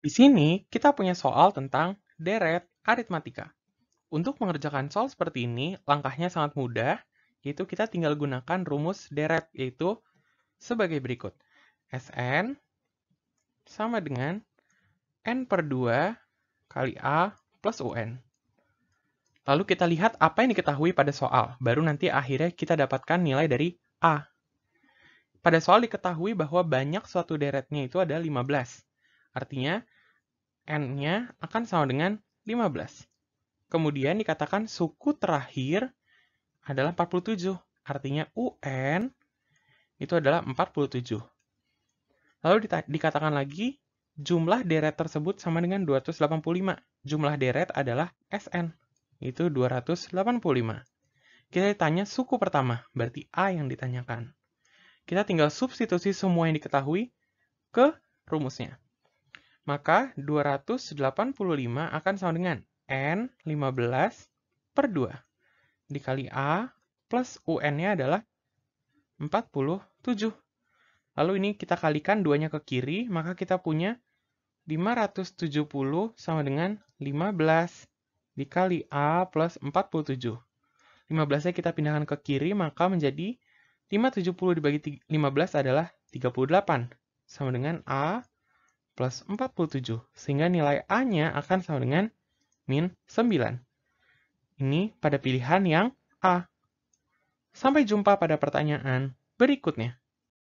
Di sini, kita punya soal tentang deret aritmatika. Untuk mengerjakan soal seperti ini, langkahnya sangat mudah, yaitu kita tinggal gunakan rumus deret, yaitu sebagai berikut. Sn sama dengan N per 2 kali A plus UN. Lalu kita lihat apa yang diketahui pada soal, baru nanti akhirnya kita dapatkan nilai dari A. Pada soal diketahui bahwa banyak suatu deretnya itu ada 15. Artinya, n-nya akan sama dengan 15. Kemudian dikatakan suku terakhir adalah 47. Artinya UN itu adalah 47. Lalu dikatakan lagi jumlah deret tersebut sama dengan 285. Jumlah deret adalah SN, itu 285. Kita ditanya suku pertama, berarti A yang ditanyakan. Kita tinggal substitusi semua yang diketahui ke rumusnya. Maka 285 akan sama dengan N 15 per 2 dikali A plus UN-nya adalah 47. Lalu ini kita kalikan duanya ke kiri, maka kita punya 570 sama dengan 15 dikali A plus 47. 15-nya kita pindahkan ke kiri, maka menjadi 570 dibagi 15 adalah 38. Sama dengan A plus 47, sehingga nilai A-nya akan sama dengan min 9. Ini pada pilihan yang A. Sampai jumpa pada pertanyaan berikutnya.